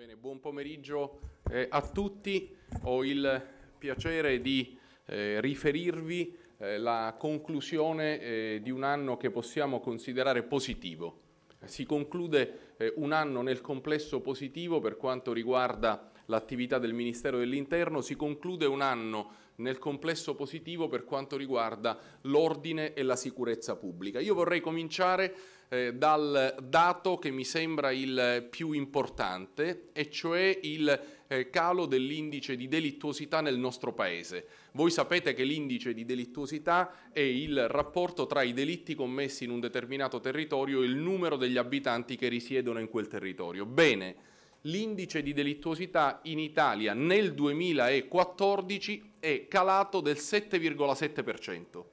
Bene, buon pomeriggio eh, a tutti. Ho il piacere di eh, riferirvi eh, la conclusione eh, di un anno che possiamo considerare positivo. Si conclude eh, un anno nel complesso positivo per quanto riguarda l'attività del Ministero dell'Interno, si conclude un anno nel complesso positivo per quanto riguarda l'ordine e la sicurezza pubblica. Io vorrei cominciare eh, dal dato che mi sembra il più importante, e cioè il eh, calo dell'indice di delittuosità nel nostro Paese. Voi sapete che l'indice di delittuosità è il rapporto tra i delitti commessi in un determinato territorio e il numero degli abitanti che risiedono in quel territorio. Bene, l'indice di delittuosità in Italia nel 2014 è calato del 7,7%.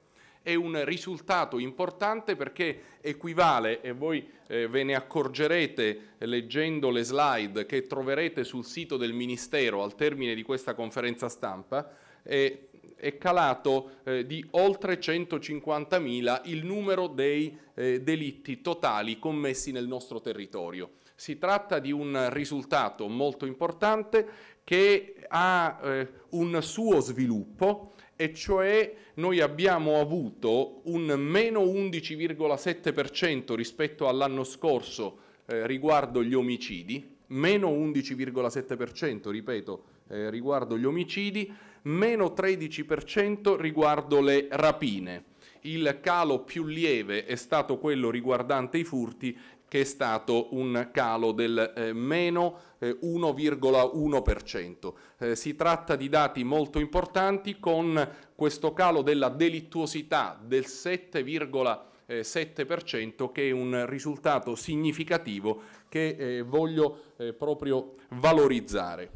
È un risultato importante perché equivale, e voi eh, ve ne accorgerete leggendo le slide che troverete sul sito del Ministero al termine di questa conferenza stampa, eh, è calato eh, di oltre 150.000 il numero dei eh, delitti totali commessi nel nostro territorio. Si tratta di un risultato molto importante che ha eh, un suo sviluppo e cioè noi abbiamo avuto un meno 11,7% rispetto all'anno scorso eh, riguardo gli omicidi, meno 11,7% ripeto eh, riguardo gli omicidi, meno 13% riguardo le rapine. Il calo più lieve è stato quello riguardante i furti che è stato un calo del eh, meno eh, 1,1%. Eh, si tratta di dati molto importanti con questo calo della delittuosità del 7,7% che è un risultato significativo che eh, voglio eh, proprio valorizzare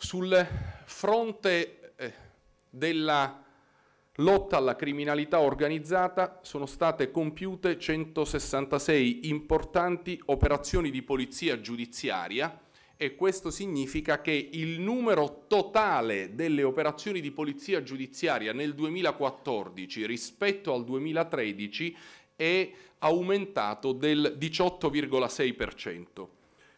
sul fronte eh, della lotta alla criminalità organizzata sono state compiute 166 importanti operazioni di polizia giudiziaria e questo significa che il numero totale delle operazioni di polizia giudiziaria nel 2014 rispetto al 2013 è aumentato del 18,6%.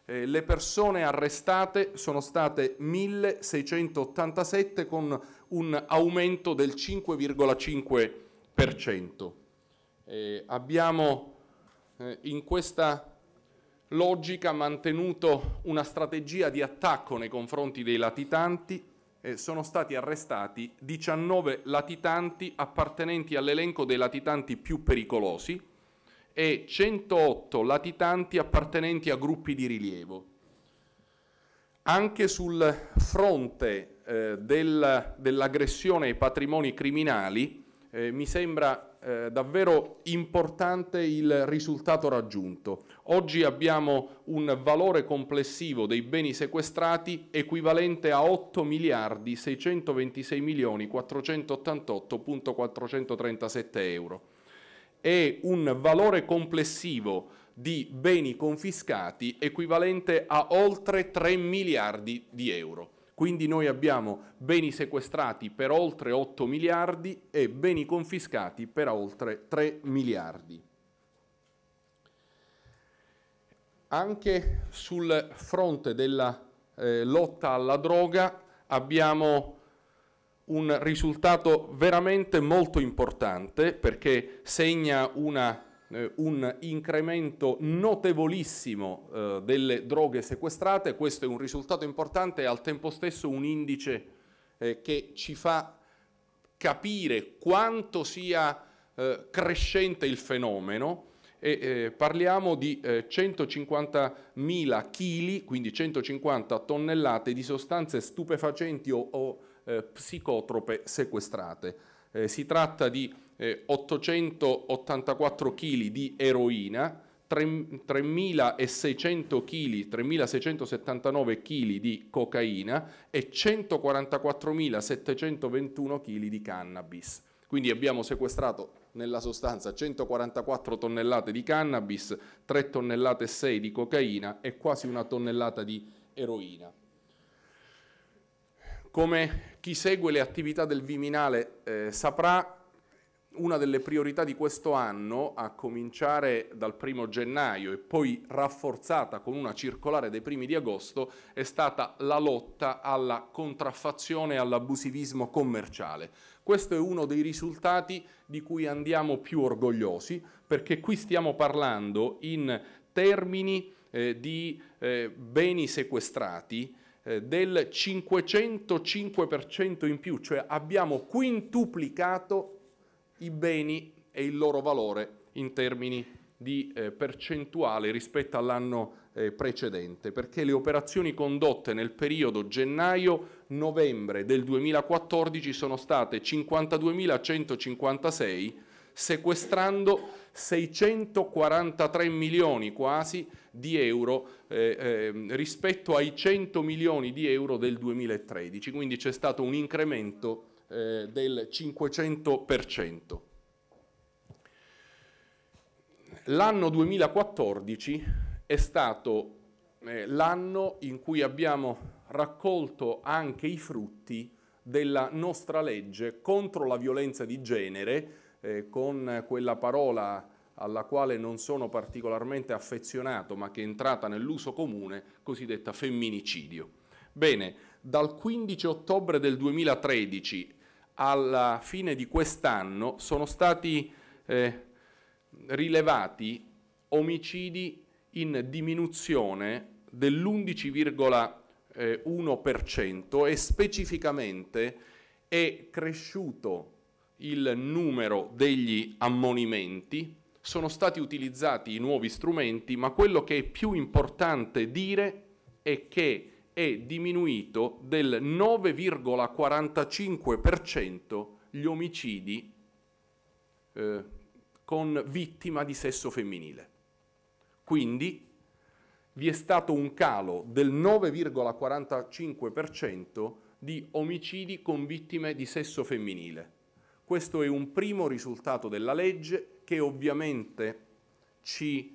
Eh, le persone arrestate sono state 1687 con un aumento del 5,5%. Eh, abbiamo eh, in questa logica mantenuto una strategia di attacco nei confronti dei latitanti. Eh, sono stati arrestati 19 latitanti appartenenti all'elenco dei latitanti più pericolosi e 108 latitanti appartenenti a gruppi di rilievo. Anche sul fronte eh, del, dell'aggressione ai patrimoni criminali eh, mi sembra eh, davvero importante il risultato raggiunto. Oggi abbiamo un valore complessivo dei beni sequestrati equivalente a 8 miliardi 626 milioni 488.437 euro e un valore complessivo di beni confiscati equivalente a oltre 3 miliardi di euro. Quindi noi abbiamo beni sequestrati per oltre 8 miliardi e beni confiscati per oltre 3 miliardi. Anche sul fronte della eh, lotta alla droga abbiamo un risultato veramente molto importante perché segna una eh, un incremento notevolissimo eh, delle droghe sequestrate, questo è un risultato importante e al tempo stesso un indice eh, che ci fa capire quanto sia eh, crescente il fenomeno e eh, parliamo di 150.000 eh, kg, quindi 150 tonnellate di sostanze stupefacenti o, o eh, psicotrope sequestrate. Eh, si tratta di eh, 884 kg di eroina, 3.600 kg, 3.679 kg di cocaina e 144.721 kg di cannabis. Quindi abbiamo sequestrato nella sostanza 144 tonnellate di cannabis, 3 tonnellate e 6 di cocaina e quasi una tonnellata di eroina. Come chi segue le attività del Viminale eh, saprà una delle priorità di questo anno, a cominciare dal primo gennaio e poi rafforzata con una circolare dei primi di agosto, è stata la lotta alla contraffazione e all'abusivismo commerciale. Questo è uno dei risultati di cui andiamo più orgogliosi, perché qui stiamo parlando in termini eh, di eh, beni sequestrati, eh, del 505% in più, cioè abbiamo quintuplicato i beni e il loro valore in termini di eh, percentuale rispetto all'anno eh, precedente, perché le operazioni condotte nel periodo gennaio-novembre del 2014 sono state 52.156 sequestrando 643 milioni quasi di euro eh, eh, rispetto ai 100 milioni di euro del 2013, quindi c'è stato un incremento eh, del 500%. L'anno 2014 è stato eh, l'anno in cui abbiamo raccolto anche i frutti della nostra legge contro la violenza di genere eh, con quella parola alla quale non sono particolarmente affezionato, ma che è entrata nell'uso comune, cosiddetta femminicidio. Bene, dal 15 ottobre del 2013 alla fine di quest'anno sono stati eh, rilevati omicidi in diminuzione dell'11,1% e specificamente è cresciuto il numero degli ammonimenti, sono stati utilizzati i nuovi strumenti, ma quello che è più importante dire è che è diminuito del 9,45% gli omicidi eh, con vittima di sesso femminile. Quindi vi è stato un calo del 9,45% di omicidi con vittime di sesso femminile. Questo è un primo risultato della legge che ovviamente ci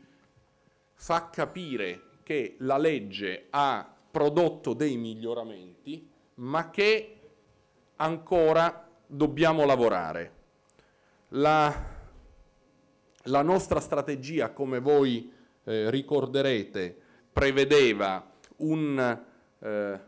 fa capire che la legge ha prodotto dei miglioramenti, ma che ancora dobbiamo lavorare. La, la nostra strategia, come voi eh, ricorderete, prevedeva un eh,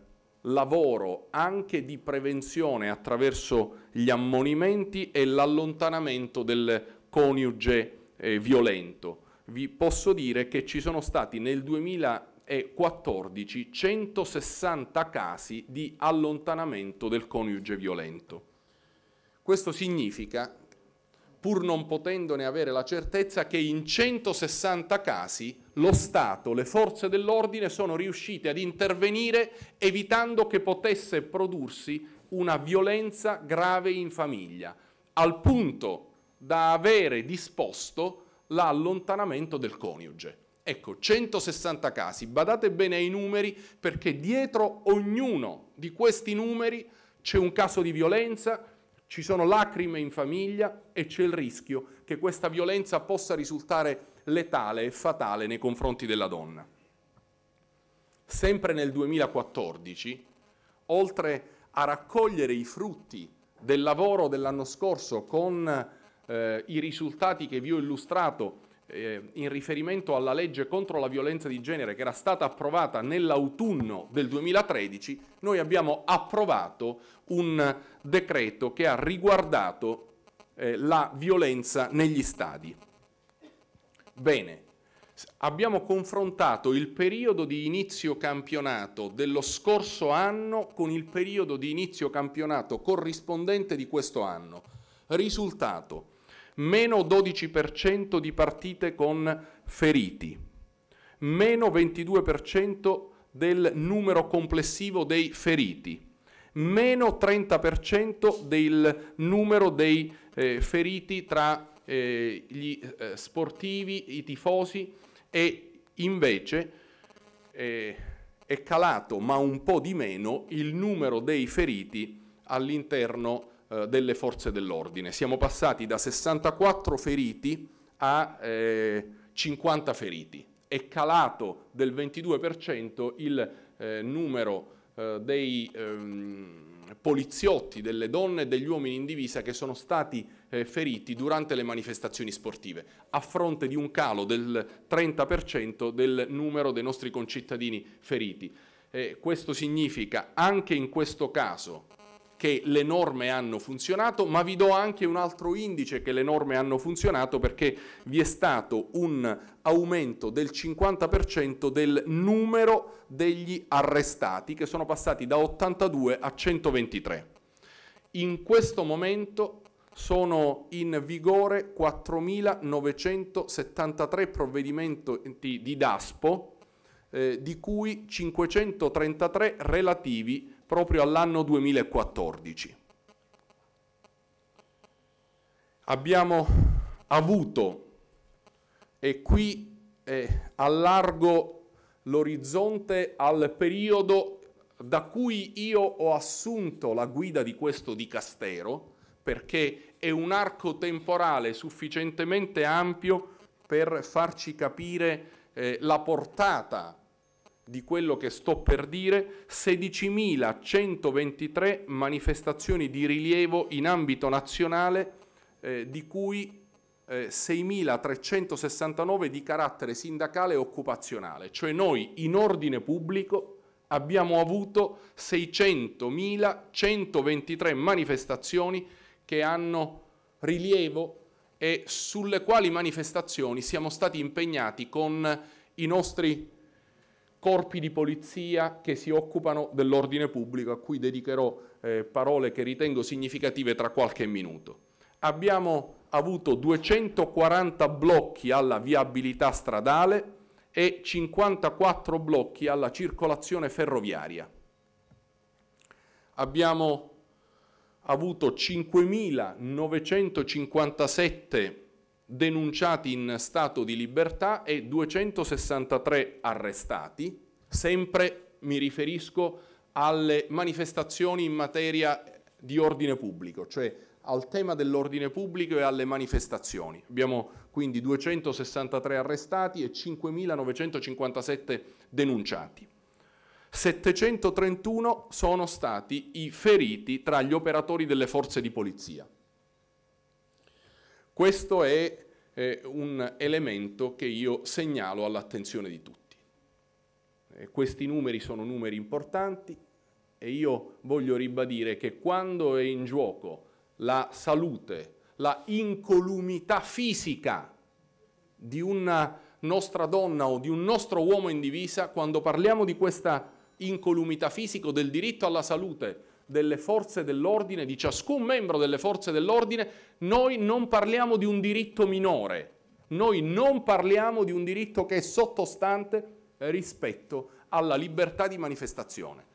lavoro anche di prevenzione attraverso gli ammonimenti e l'allontanamento del coniuge eh, violento. Vi posso dire che ci sono stati nel 2014 160 casi di allontanamento del coniuge violento. Questo significa pur non potendone avere la certezza che in 160 casi lo Stato, le forze dell'ordine sono riuscite ad intervenire evitando che potesse prodursi una violenza grave in famiglia, al punto da avere disposto l'allontanamento del coniuge. Ecco, 160 casi, badate bene ai numeri perché dietro ognuno di questi numeri c'è un caso di violenza, ci sono lacrime in famiglia e c'è il rischio che questa violenza possa risultare letale e fatale nei confronti della donna. Sempre nel 2014, oltre a raccogliere i frutti del lavoro dell'anno scorso con eh, i risultati che vi ho illustrato eh, in riferimento alla legge contro la violenza di genere che era stata approvata nell'autunno del 2013, noi abbiamo approvato un decreto che ha riguardato eh, la violenza negli stadi. Bene, abbiamo confrontato il periodo di inizio campionato dello scorso anno con il periodo di inizio campionato corrispondente di questo anno. Risultato, meno 12% di partite con feriti, meno 22% del numero complessivo dei feriti, meno 30% del numero dei eh, feriti tra eh, gli eh, sportivi, i tifosi e invece eh, è calato ma un po' di meno il numero dei feriti all'interno eh, delle forze dell'ordine. Siamo passati da 64 feriti a eh, 50 feriti. È calato del 22% il eh, numero eh, dei ehm, poliziotti, delle donne e degli uomini in divisa che sono stati eh, feriti durante le manifestazioni sportive, a fronte di un calo del 30% del numero dei nostri concittadini feriti. Eh, questo significa anche in questo caso che le norme hanno funzionato, ma vi do anche un altro indice che le norme hanno funzionato perché vi è stato un aumento del 50% del numero degli arrestati che sono passati da 82 a 123. In questo momento sono in vigore 4.973 provvedimenti di DASPO, eh, di cui 533 relativi proprio all'anno 2014. Abbiamo avuto, e qui eh, allargo l'orizzonte al periodo da cui io ho assunto la guida di questo dicastero, perché è un arco temporale sufficientemente ampio per farci capire eh, la portata di quello che sto per dire 16.123 manifestazioni di rilievo in ambito nazionale, eh, di cui eh, 6.369 di carattere sindacale e occupazionale, cioè noi in ordine pubblico abbiamo avuto 600.123 manifestazioni che hanno rilievo e sulle quali manifestazioni siamo stati impegnati con i nostri corpi di polizia che si occupano dell'ordine pubblico, a cui dedicherò eh, parole che ritengo significative tra qualche minuto. Abbiamo avuto 240 blocchi alla viabilità stradale e 54 blocchi alla circolazione ferroviaria. Abbiamo avuto 5.957 blocchi denunciati in stato di libertà e 263 arrestati, sempre mi riferisco alle manifestazioni in materia di ordine pubblico, cioè al tema dell'ordine pubblico e alle manifestazioni. Abbiamo quindi 263 arrestati e 5.957 denunciati. 731 sono stati i feriti tra gli operatori delle forze di polizia. Questo è eh, un elemento che io segnalo all'attenzione di tutti. Eh, questi numeri sono numeri importanti e io voglio ribadire che quando è in gioco la salute, la incolumità fisica di una nostra donna o di un nostro uomo in divisa, quando parliamo di questa incolumità fisica o del diritto alla salute delle forze dell'ordine, di ciascun membro delle forze dell'ordine, noi non parliamo di un diritto minore, noi non parliamo di un diritto che è sottostante rispetto alla libertà di manifestazione.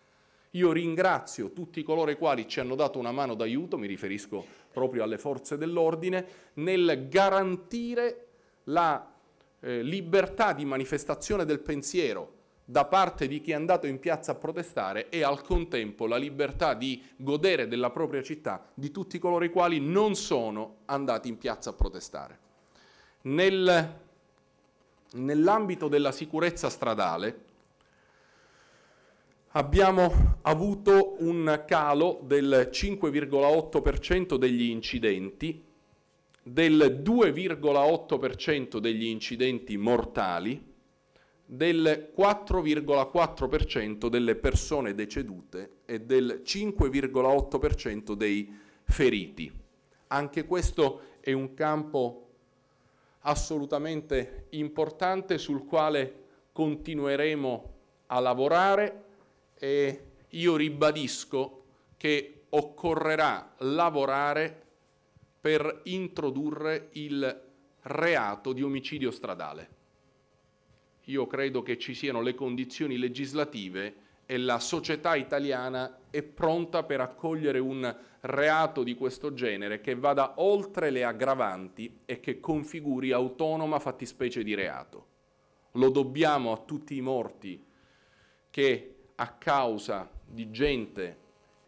Io ringrazio tutti coloro i quali ci hanno dato una mano d'aiuto, mi riferisco proprio alle forze dell'ordine, nel garantire la eh, libertà di manifestazione del pensiero da parte di chi è andato in piazza a protestare e al contempo la libertà di godere della propria città di tutti coloro i quali non sono andati in piazza a protestare. Nel, nell'ambito della sicurezza stradale abbiamo avuto un calo del 5,8% degli incidenti, del 2,8% degli incidenti mortali, del 4,4% delle persone decedute e del 5,8% dei feriti. Anche questo è un campo assolutamente importante sul quale continueremo a lavorare e io ribadisco che occorrerà lavorare per introdurre il reato di omicidio stradale io credo che ci siano le condizioni legislative e la società italiana è pronta per accogliere un reato di questo genere che vada oltre le aggravanti e che configuri autonoma fattispecie di reato. Lo dobbiamo a tutti i morti che a causa di gente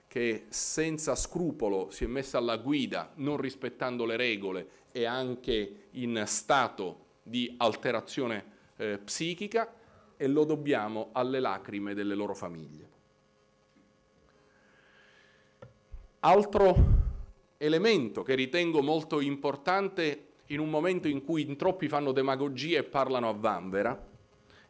che senza scrupolo si è messa alla guida, non rispettando le regole e anche in stato di alterazione eh, psichica e lo dobbiamo alle lacrime delle loro famiglie. Altro elemento che ritengo molto importante in un momento in cui in troppi fanno demagogia e parlano a vanvera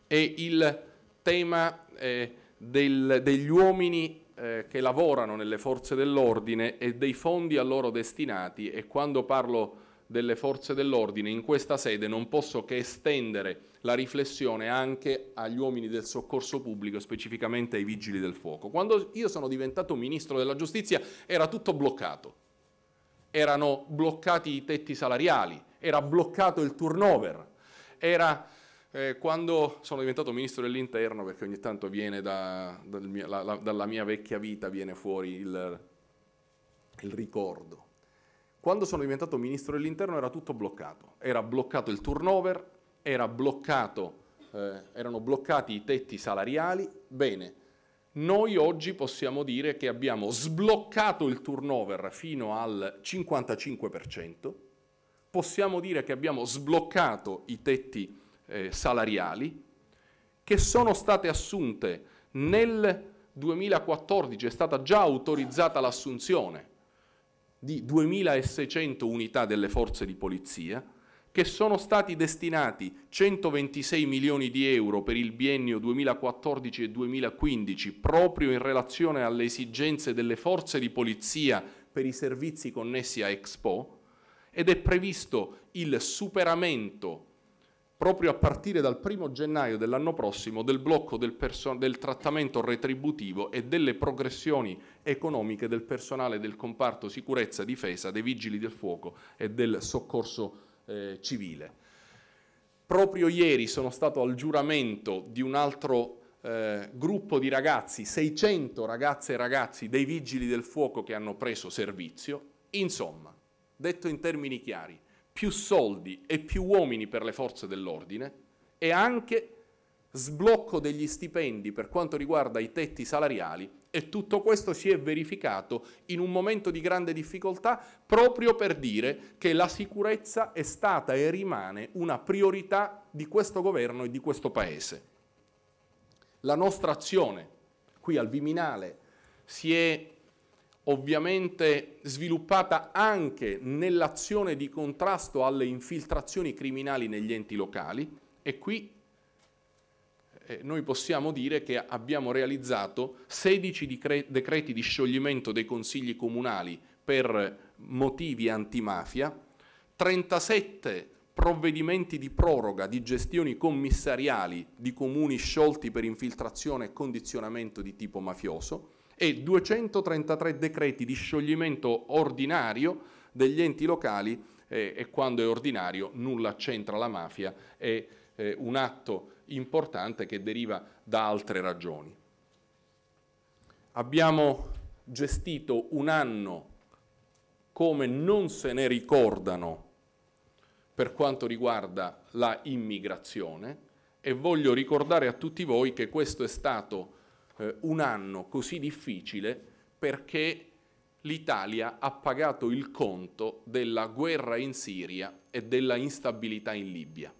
è il tema eh, del, degli uomini eh, che lavorano nelle forze dell'ordine e dei fondi a loro destinati e quando parlo delle forze dell'ordine in questa sede non posso che estendere la riflessione anche agli uomini del soccorso pubblico, specificamente ai vigili del fuoco. Quando io sono diventato ministro della giustizia era tutto bloccato. Erano bloccati i tetti salariali, era bloccato il turnover, era eh, quando sono diventato ministro dell'interno, perché ogni tanto viene da, dal mia, la, la, dalla mia vecchia vita, viene fuori il, il ricordo. Quando sono diventato ministro dell'interno era tutto bloccato, era bloccato il turnover, era bloccato, eh, erano bloccati i tetti salariali, bene, noi oggi possiamo dire che abbiamo sbloccato il turnover fino al 55%, possiamo dire che abbiamo sbloccato i tetti eh, salariali che sono state assunte nel 2014, è stata già autorizzata l'assunzione di 2.600 unità delle forze di polizia, che sono stati destinati 126 milioni di euro per il biennio 2014 e 2015 proprio in relazione alle esigenze delle forze di polizia per i servizi connessi a Expo ed è previsto il superamento proprio a partire dal 1 gennaio dell'anno prossimo del blocco del, del, trattamento retributivo e delle progressioni economiche del personale del comparto sicurezza, difesa, dei vigili del fuoco e del soccorso eh, civile. Proprio ieri sono stato al giuramento di un altro eh, gruppo di ragazzi, 600 ragazze e ragazzi dei vigili del fuoco che hanno preso servizio. Insomma, detto in termini chiari, più soldi e più uomini per le forze dell'ordine e anche sblocco degli stipendi per quanto riguarda i tetti salariali e tutto questo si è verificato in un momento di grande difficoltà proprio per dire che la sicurezza è stata e rimane una priorità di questo governo e di questo Paese. La nostra azione qui al Viminale si è ovviamente sviluppata anche nell'azione di contrasto alle infiltrazioni criminali negli enti locali e qui eh, noi possiamo dire che abbiamo realizzato 16 decreti di scioglimento dei consigli comunali per motivi antimafia, 37 provvedimenti di proroga di gestioni commissariali di comuni sciolti per infiltrazione e condizionamento di tipo mafioso e 233 decreti di scioglimento ordinario degli enti locali eh, e quando è ordinario nulla c'entra la mafia, è eh, un atto importante che deriva da altre ragioni. Abbiamo gestito un anno come non se ne ricordano per quanto riguarda la immigrazione e voglio ricordare a tutti voi che questo è stato eh, un anno così difficile perché l'Italia ha pagato il conto della guerra in Siria e della instabilità in Libia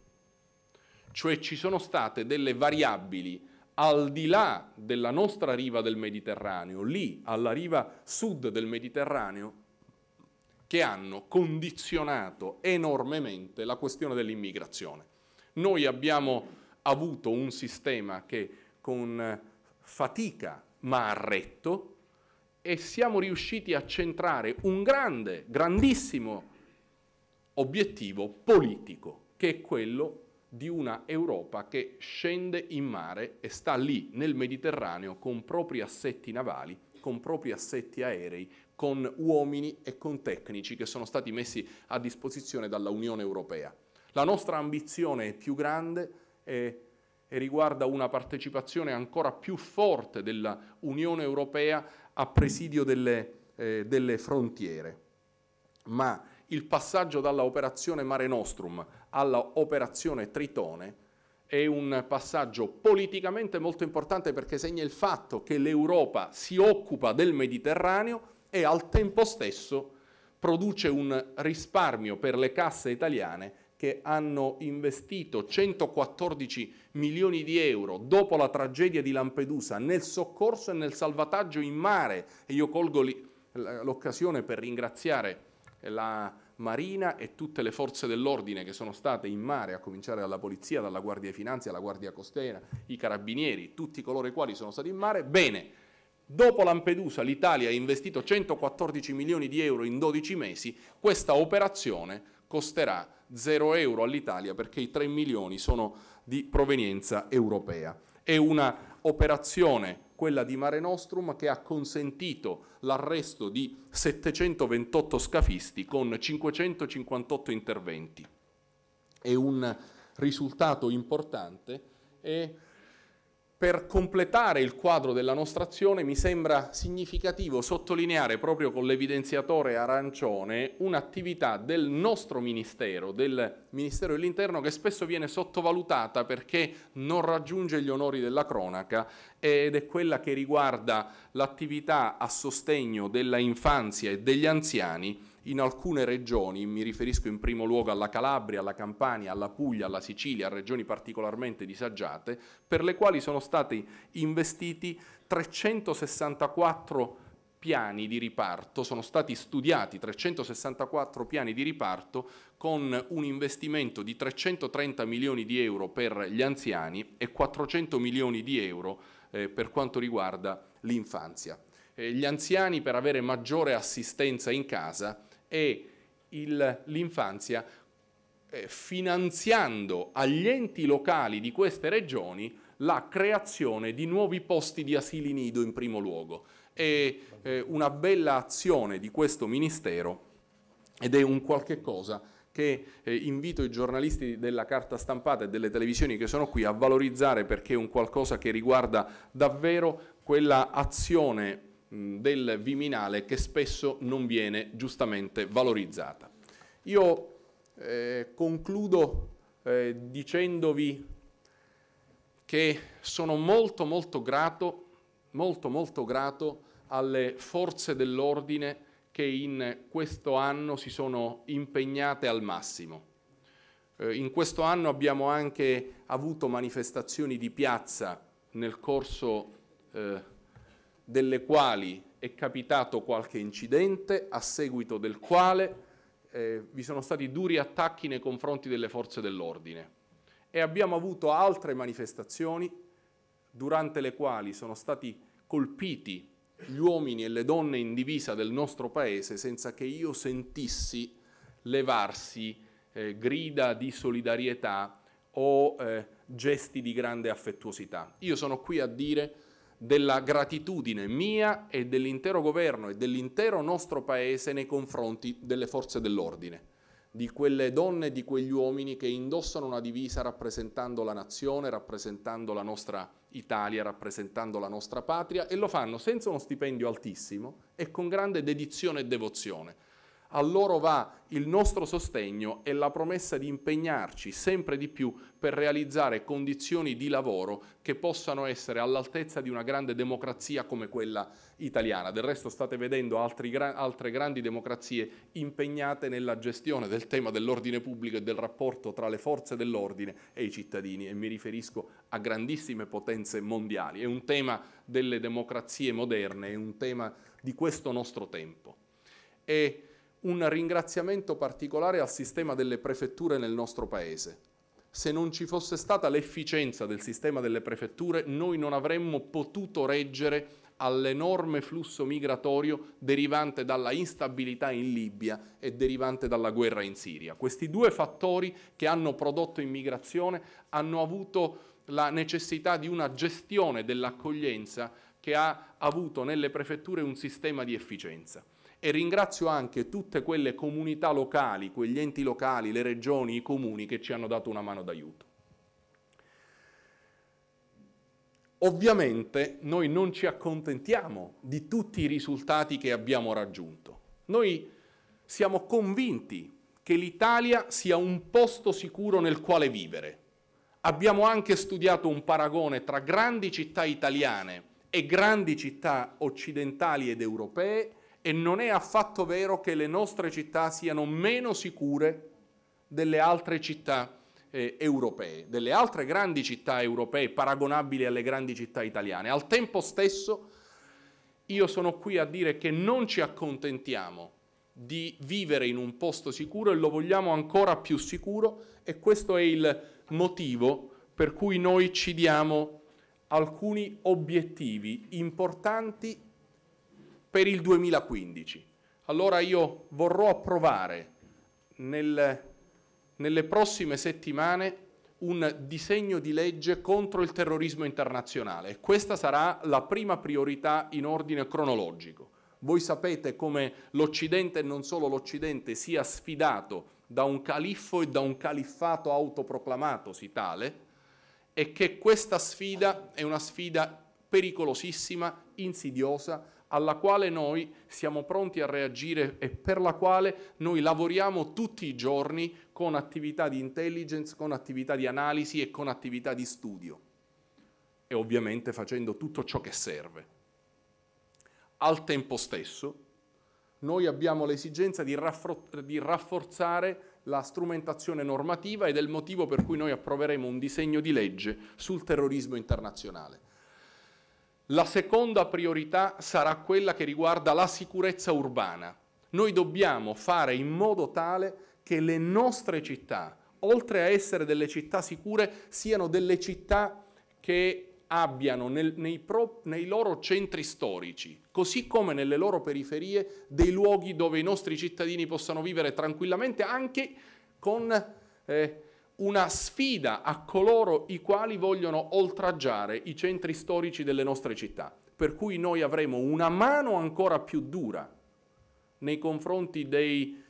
cioè ci sono state delle variabili al di là della nostra riva del Mediterraneo, lì alla riva sud del Mediterraneo, che hanno condizionato enormemente la questione dell'immigrazione. Noi abbiamo avuto un sistema che con fatica ma ha retto e siamo riusciti a centrare un grande, grandissimo obiettivo politico che è quello di una Europa che scende in mare e sta lì nel Mediterraneo con propri assetti navali, con propri assetti aerei, con uomini e con tecnici che sono stati messi a disposizione dalla Unione Europea. La nostra ambizione è più grande e, e riguarda una partecipazione ancora più forte dell'Unione Europea a presidio delle, eh, delle frontiere. Ma il passaggio dalla operazione Mare Nostrum all'operazione Tritone è un passaggio politicamente molto importante perché segna il fatto che l'Europa si occupa del Mediterraneo e al tempo stesso produce un risparmio per le casse italiane che hanno investito 114 milioni di euro dopo la tragedia di Lampedusa nel soccorso e nel salvataggio in mare. E io colgo l'occasione per ringraziare la Marina e tutte le forze dell'ordine che sono state in mare, a cominciare dalla polizia, dalla Guardia di Finanza, alla Guardia Costiera, i carabinieri, tutti coloro i quali sono stati in mare, bene, dopo Lampedusa l'Italia ha investito 114 milioni di euro in 12 mesi, questa operazione costerà 0 euro all'Italia perché i 3 milioni sono di provenienza europea. È una operazione quella di Mare Nostrum che ha consentito l'arresto di 728 scafisti con 558 interventi. È un risultato importante e per completare il quadro della nostra azione mi sembra significativo sottolineare proprio con l'evidenziatore arancione un'attività del nostro Ministero, del Ministero dell'Interno che spesso viene sottovalutata perché non raggiunge gli onori della cronaca ed è quella che riguarda l'attività a sostegno della infanzia e degli anziani in alcune regioni, mi riferisco in primo luogo alla Calabria, alla Campania, alla Puglia, alla Sicilia, regioni particolarmente disagiate, per le quali sono stati investiti 364 piani di riparto, sono stati studiati 364 piani di riparto con un investimento di 330 milioni di euro per gli anziani e 400 milioni di euro eh, per quanto riguarda l'infanzia. Eh, gli anziani per avere maggiore assistenza in casa e l'infanzia eh, finanziando agli enti locali di queste regioni la creazione di nuovi posti di asili nido in primo luogo. È eh, una bella azione di questo Ministero ed è un qualche cosa che eh, invito i giornalisti della carta stampata e delle televisioni che sono qui a valorizzare perché è un qualcosa che riguarda davvero quella azione Mm, del Viminale che spesso non viene giustamente valorizzata. Io eh, concludo eh, dicendovi che sono molto molto grato, molto molto grato alle forze dell'ordine che in questo anno si sono impegnate al massimo. Eh, in questo anno abbiamo anche avuto manifestazioni di piazza nel corso eh, delle quali è capitato qualche incidente a seguito del quale eh, vi sono stati duri attacchi nei confronti delle forze dell'ordine e abbiamo avuto altre manifestazioni durante le quali sono stati colpiti gli uomini e le donne in divisa del nostro paese senza che io sentissi levarsi eh, grida di solidarietà o eh, gesti di grande affettuosità. Io sono qui a dire della gratitudine mia e dell'intero governo e dell'intero nostro paese nei confronti delle forze dell'ordine, di quelle donne e di quegli uomini che indossano una divisa rappresentando la nazione, rappresentando la nostra Italia, rappresentando la nostra patria e lo fanno senza uno stipendio altissimo e con grande dedizione e devozione a loro va il nostro sostegno e la promessa di impegnarci sempre di più per realizzare condizioni di lavoro che possano essere all'altezza di una grande democrazia come quella italiana. Del resto state vedendo altri, altre grandi democrazie impegnate nella gestione del tema dell'ordine pubblico e del rapporto tra le forze dell'ordine e i cittadini e mi riferisco a grandissime potenze mondiali. È un tema delle democrazie moderne, è un tema di questo nostro tempo. E un ringraziamento particolare al sistema delle prefetture nel nostro Paese. Se non ci fosse stata l'efficienza del sistema delle prefetture, noi non avremmo potuto reggere all'enorme flusso migratorio derivante dalla instabilità in Libia e derivante dalla guerra in Siria. Questi due fattori che hanno prodotto immigrazione hanno avuto la necessità di una gestione dell'accoglienza che ha avuto nelle prefetture un sistema di efficienza e ringrazio anche tutte quelle comunità locali, quegli enti locali, le regioni, i comuni che ci hanno dato una mano d'aiuto. Ovviamente noi non ci accontentiamo di tutti i risultati che abbiamo raggiunto. Noi siamo convinti che l'Italia sia un posto sicuro nel quale vivere. Abbiamo anche studiato un paragone tra grandi città italiane e grandi città occidentali ed europee e non è affatto vero che le nostre città siano meno sicure delle altre città eh, europee, delle altre grandi città europee paragonabili alle grandi città italiane. Al tempo stesso io sono qui a dire che non ci accontentiamo di vivere in un posto sicuro e lo vogliamo ancora più sicuro e questo è il motivo per cui noi ci diamo alcuni obiettivi importanti per il 2015. Allora io vorrò approvare nel, nelle prossime settimane un disegno di legge contro il terrorismo internazionale. Questa sarà la prima priorità in ordine cronologico. Voi sapete come l'Occidente e non solo l'Occidente sia sfidato da un califfo e da un califfato autoproclamatosi tale e che questa sfida è una sfida pericolosissima, insidiosa, alla quale noi siamo pronti a reagire e per la quale noi lavoriamo tutti i giorni con attività di intelligence, con attività di analisi e con attività di studio e ovviamente facendo tutto ciò che serve. Al tempo stesso noi abbiamo l'esigenza di, di rafforzare la strumentazione normativa ed è il motivo per cui noi approveremo un disegno di legge sul terrorismo internazionale la seconda priorità sarà quella che riguarda la sicurezza urbana. Noi dobbiamo fare in modo tale che le nostre città, oltre a essere delle città sicure, siano delle città che abbiano nel, nei, pro, nei loro centri storici, così come nelle loro periferie, dei luoghi dove i nostri cittadini possano vivere tranquillamente anche con eh, una sfida a coloro i quali vogliono oltraggiare i centri storici delle nostre città, per cui noi avremo una mano ancora più dura nei confronti dei,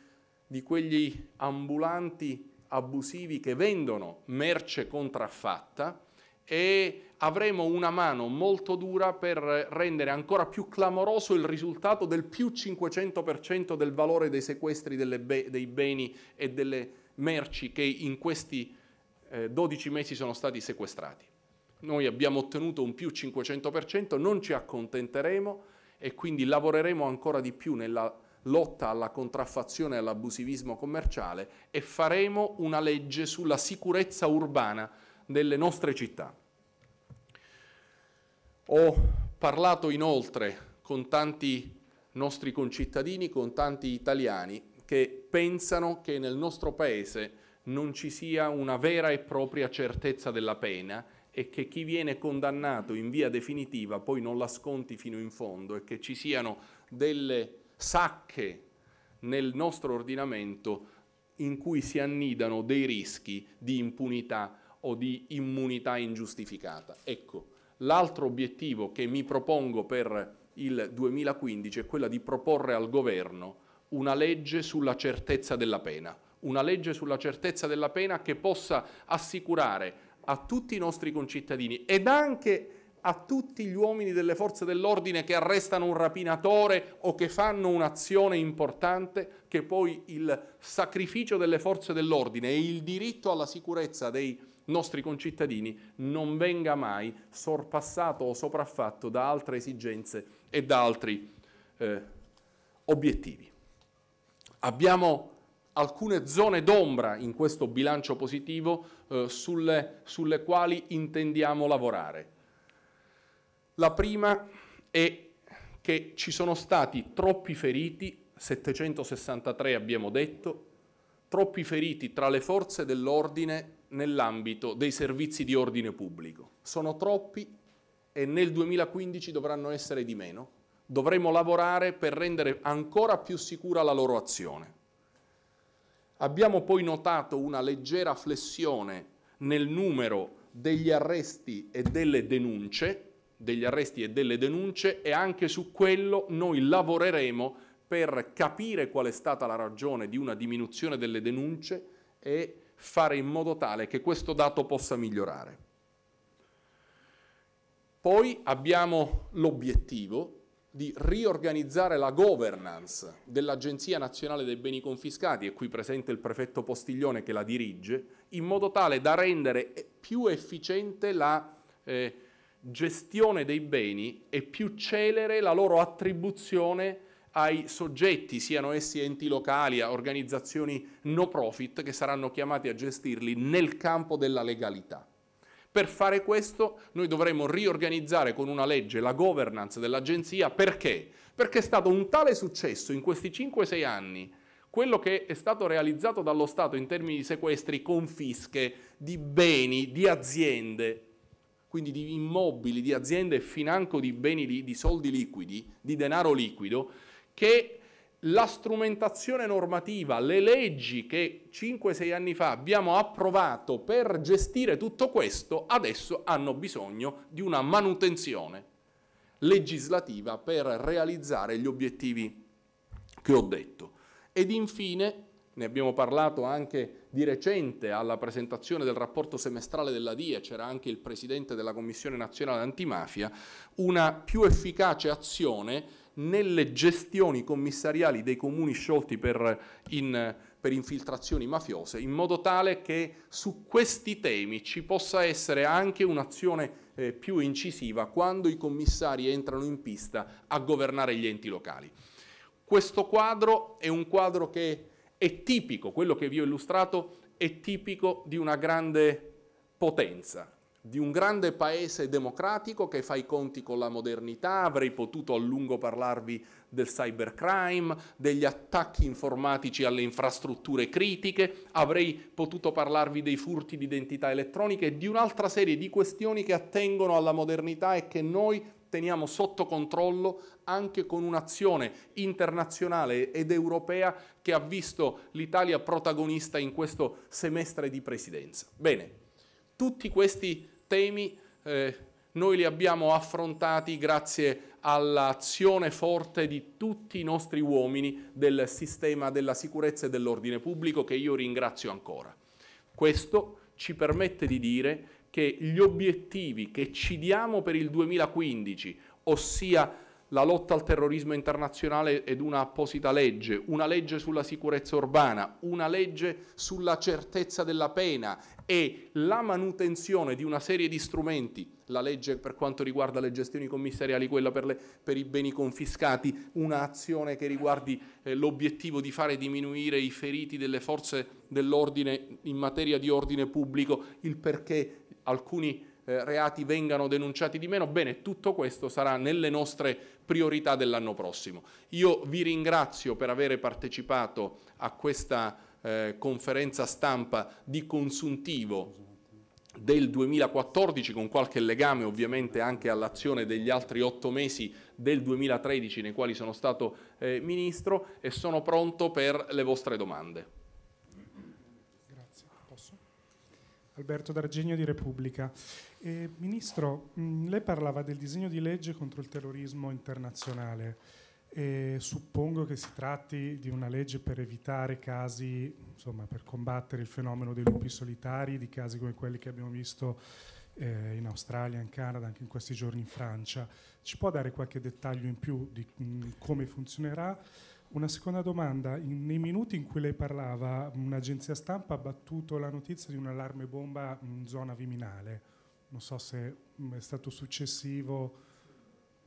di quegli ambulanti abusivi che vendono merce contraffatta e avremo una mano molto dura per rendere ancora più clamoroso il risultato del più 500% del valore dei sequestri be dei beni e delle merci che in questi eh, 12 mesi sono stati sequestrati. Noi abbiamo ottenuto un più 500%, non ci accontenteremo e quindi lavoreremo ancora di più nella lotta alla contraffazione e all'abusivismo commerciale e faremo una legge sulla sicurezza urbana delle nostre città. Ho parlato inoltre con tanti nostri concittadini, con tanti italiani che pensano che nel nostro Paese non ci sia una vera e propria certezza della pena e che chi viene condannato in via definitiva poi non la sconti fino in fondo e che ci siano delle sacche nel nostro ordinamento in cui si annidano dei rischi di impunità o di immunità ingiustificata. Ecco, l'altro obiettivo che mi propongo per il 2015 è quello di proporre al governo una legge sulla certezza della pena, una legge sulla certezza della pena che possa assicurare a tutti i nostri concittadini ed anche a tutti gli uomini delle forze dell'ordine che arrestano un rapinatore o che fanno un'azione importante, che poi il sacrificio delle forze dell'ordine e il diritto alla sicurezza dei nostri concittadini non venga mai sorpassato o sopraffatto da altre esigenze e da altri eh, obiettivi. Abbiamo alcune zone d'ombra in questo bilancio positivo eh, sulle, sulle quali intendiamo lavorare. La prima è che ci sono stati troppi feriti, 763 abbiamo detto, troppi feriti tra le forze dell'ordine nell'ambito dei servizi di ordine pubblico. Sono troppi e nel 2015 dovranno essere di meno dovremo lavorare per rendere ancora più sicura la loro azione. Abbiamo poi notato una leggera flessione nel numero degli arresti e delle denunce, degli arresti e delle denunce e anche su quello noi lavoreremo per capire qual è stata la ragione di una diminuzione delle denunce e fare in modo tale che questo dato possa migliorare. Poi abbiamo l'obiettivo di riorganizzare la governance dell'Agenzia Nazionale dei Beni Confiscati, e qui presente il prefetto Postiglione che la dirige, in modo tale da rendere più efficiente la eh, gestione dei beni e più celere la loro attribuzione ai soggetti, siano essi enti locali, a organizzazioni no profit, che saranno chiamati a gestirli nel campo della legalità. Per fare questo noi dovremmo riorganizzare con una legge la governance dell'agenzia perché? Perché è stato un tale successo in questi 5-6 anni quello che è stato realizzato dallo Stato in termini di sequestri, confische di beni, di aziende, quindi di immobili, di aziende e financo di beni, di soldi liquidi, di denaro liquido, che la strumentazione normativa, le leggi che 5-6 anni fa abbiamo approvato per gestire tutto questo, adesso hanno bisogno di una manutenzione legislativa per realizzare gli obiettivi che ho detto. Ed infine, ne abbiamo parlato anche di recente alla presentazione del rapporto semestrale della DIA, c'era anche il Presidente della Commissione Nazionale Antimafia, una più efficace azione nelle gestioni commissariali dei comuni sciolti per, in, per infiltrazioni mafiose, in modo tale che su questi temi ci possa essere anche un'azione eh, più incisiva quando i commissari entrano in pista a governare gli enti locali. Questo quadro è un quadro che è tipico, quello che vi ho illustrato, è tipico di una grande potenza, di un grande paese democratico che fa i conti con la modernità, avrei potuto a lungo parlarvi del cybercrime, degli attacchi informatici alle infrastrutture critiche, avrei potuto parlarvi dei furti di identità elettronica e di un'altra serie di questioni che attengono alla modernità e che noi teniamo sotto controllo anche con un'azione internazionale ed europea che ha visto l'Italia protagonista in questo semestre di presidenza. Bene, tutti questi temi eh, noi li abbiamo affrontati grazie all'azione forte di tutti i nostri uomini del sistema della sicurezza e dell'ordine pubblico che io ringrazio ancora. Questo ci permette di dire che gli obiettivi che ci diamo per il 2015, ossia la lotta al terrorismo internazionale ed una apposita legge, una legge sulla sicurezza urbana, una legge sulla certezza della pena e la manutenzione di una serie di strumenti, la legge per quanto riguarda le gestioni commissariali, quella per, le, per i beni confiscati, un'azione che riguardi eh, l'obiettivo di fare diminuire i feriti delle forze dell'ordine in materia di ordine pubblico, il perché alcuni eh, reati vengano denunciati di meno, bene, tutto questo sarà nelle nostre priorità dell'anno prossimo. Io vi ringrazio per aver partecipato a questa eh, conferenza stampa di consuntivo del 2014 con qualche legame ovviamente anche all'azione degli altri otto mesi del 2013 nei quali sono stato eh, ministro e sono pronto per le vostre domande. Grazie, posso? Alberto D'Argenio di Repubblica. Eh, ministro, mh, mm, lei parlava del disegno di legge contro il terrorismo internazionale. E suppongo che si tratti di una legge per evitare casi, insomma, per combattere il fenomeno dei lupi solitari, di casi come quelli che abbiamo visto eh, in Australia, in Canada, anche in questi giorni in Francia. Ci può dare qualche dettaglio in più di mh, mm, come funzionerà? Una seconda domanda, in, nei minuti in cui lei parlava, un'agenzia stampa ha battuto la notizia di un allarme bomba in zona Viminale. Non so se mh, mm, è stato successivo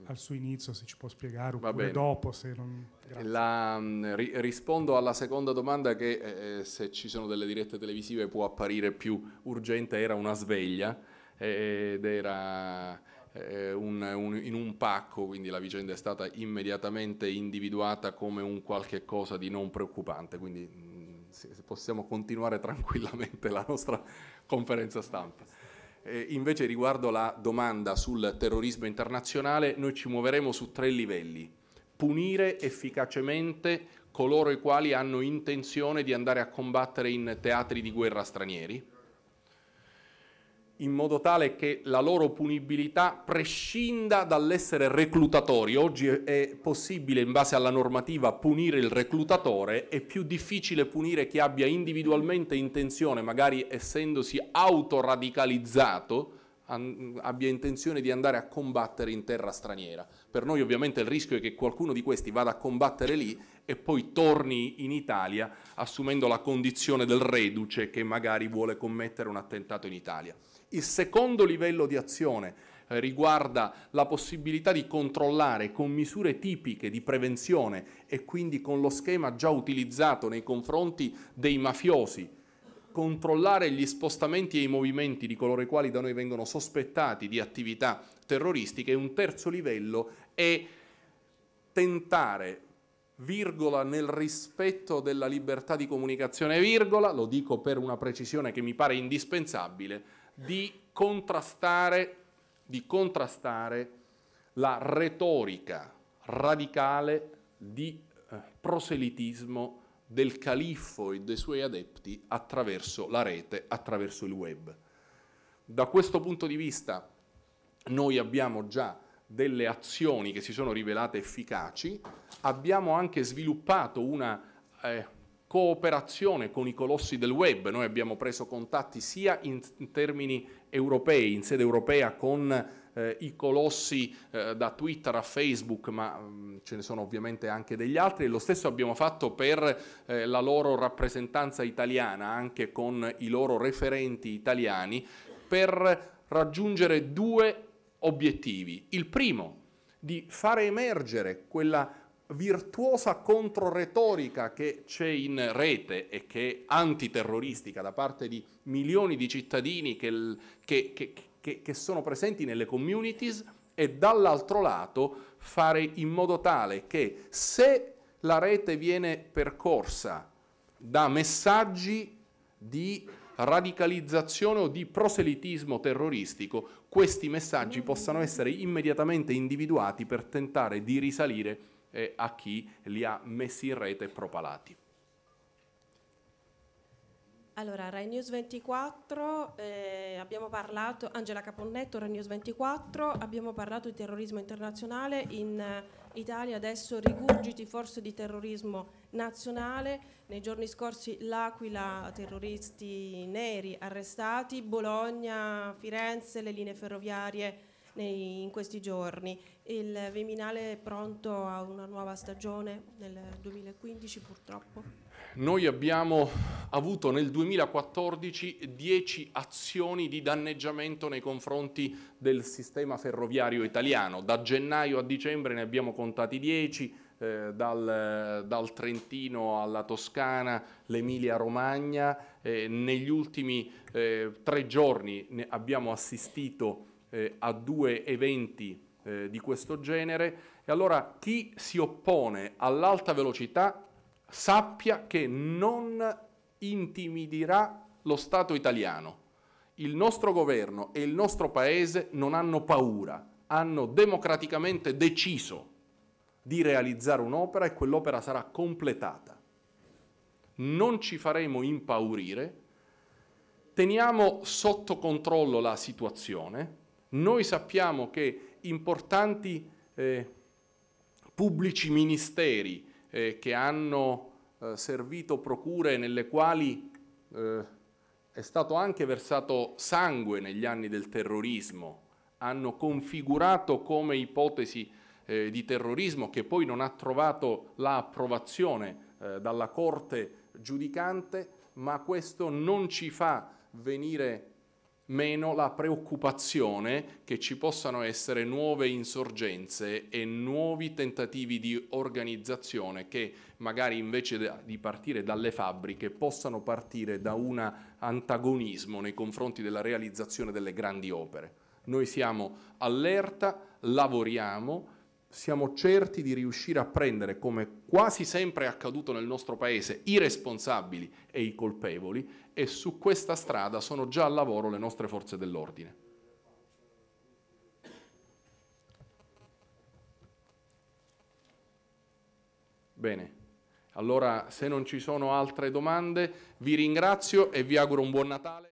al suo inizio, se ci può spiegare, oppure dopo. Non... La, mm, ri, rispondo alla seconda domanda che eh, eh, se ci sono delle dirette televisive può apparire più urgente, era una sveglia eh, ed era eh, un, un, in un pacco, quindi la vicenda è stata immediatamente individuata come un qualche cosa di non preoccupante, quindi mh, mm, possiamo continuare tranquillamente la nostra conferenza stampa. Eh, invece riguardo alla domanda sul terrorismo internazionale, noi ci muoveremo su tre livelli. Punire efficacemente coloro i quali hanno intenzione di andare a combattere in teatri di guerra stranieri, in modo tale che la loro punibilità prescinda dall'essere reclutatori. Oggi è possibile, in base alla normativa, punire il reclutatore, è più difficile punire chi abbia individualmente intenzione, magari essendosi autoradicalizzato, abbia intenzione di andare a combattere in terra straniera. Per noi ovviamente il rischio è che qualcuno di questi vada a combattere lì e poi torni in Italia assumendo la condizione del reduce che magari vuole commettere un attentato in Italia. Il secondo livello di azione eh, riguarda la possibilità di controllare con misure tipiche di prevenzione e quindi con lo schema già utilizzato nei confronti dei mafiosi, controllare gli spostamenti e i movimenti di coloro i quali da noi vengono sospettati di attività terroristiche. Un terzo livello è tentare, virgola, nel rispetto della libertà di comunicazione, virgola, lo dico per una precisione che mi pare indispensabile, di contrastare, di contrastare la retorica radicale di eh, proselitismo del califfo e dei suoi adepti attraverso la rete, attraverso il web. Da questo punto di vista noi abbiamo già delle azioni che si sono rivelate efficaci, abbiamo anche sviluppato una eh, cooperazione con i colossi del web. Noi abbiamo preso contatti sia in termini europei, in sede europea, con eh, i colossi eh, da Twitter a Facebook, ma mh, mm, ce ne sono ovviamente anche degli altri. Lo stesso abbiamo fatto per eh, la loro rappresentanza italiana, anche con i loro referenti italiani, per raggiungere due obiettivi. Il primo, di fare emergere quella virtuosa controretorica che c'è in rete e che è antiterroristica da parte di milioni di cittadini che, che, che, che sono presenti nelle communities e dall'altro lato fare in modo tale che se la rete viene percorsa da messaggi di radicalizzazione o di proselitismo terroristico, questi messaggi possano essere immediatamente individuati per tentare di risalire e a chi li ha messi in rete e propalati. Allora, Rai News 24, eh, abbiamo parlato, Angela Caponnetto, Rai News 24, abbiamo parlato di terrorismo internazionale, in eh, Italia adesso rigurgiti forse di terrorismo nazionale, nei giorni scorsi l'Aquila, terroristi neri arrestati, Bologna, Firenze, le linee ferroviarie nei, in questi giorni. Il Viminale è pronto a una nuova stagione nel 2015 purtroppo? Noi abbiamo avuto nel 2014 10 azioni di danneggiamento nei confronti del sistema ferroviario italiano. Da gennaio a dicembre ne abbiamo contati 10, eh, dal, dal, Trentino alla Toscana, l'Emilia-Romagna. Eh, negli ultimi eh, tre giorni ne abbiamo assistito a eh, a due eventi eh, di questo genere. E allora chi si oppone all'alta velocità sappia che non intimidirà lo Stato italiano. Il nostro governo e il nostro paese non hanno paura, hanno democraticamente deciso di realizzare un'opera e quell'opera sarà completata. Non ci faremo impaurire, teniamo sotto controllo la situazione, noi sappiamo che importanti eh, pubblici ministeri eh, che hanno eh, servito procure nelle quali eh, è stato anche versato sangue negli anni del terrorismo, hanno configurato come ipotesi eh, di terrorismo che poi non ha trovato l'approvazione eh, dalla Corte giudicante, ma questo non ci fa venire meno la preoccupazione che ci possano essere nuove insorgenze e nuovi tentativi di organizzazione che magari invece di partire dalle fabbriche possano partire da un antagonismo nei confronti della realizzazione delle grandi opere. Noi siamo allerta, lavoriamo, siamo certi di riuscire a prendere, come quasi sempre è accaduto nel nostro paese, i responsabili e i colpevoli e su questa strada sono già al lavoro le nostre forze dell'ordine. Bene, allora se non ci sono altre domande vi ringrazio e vi auguro un buon Natale.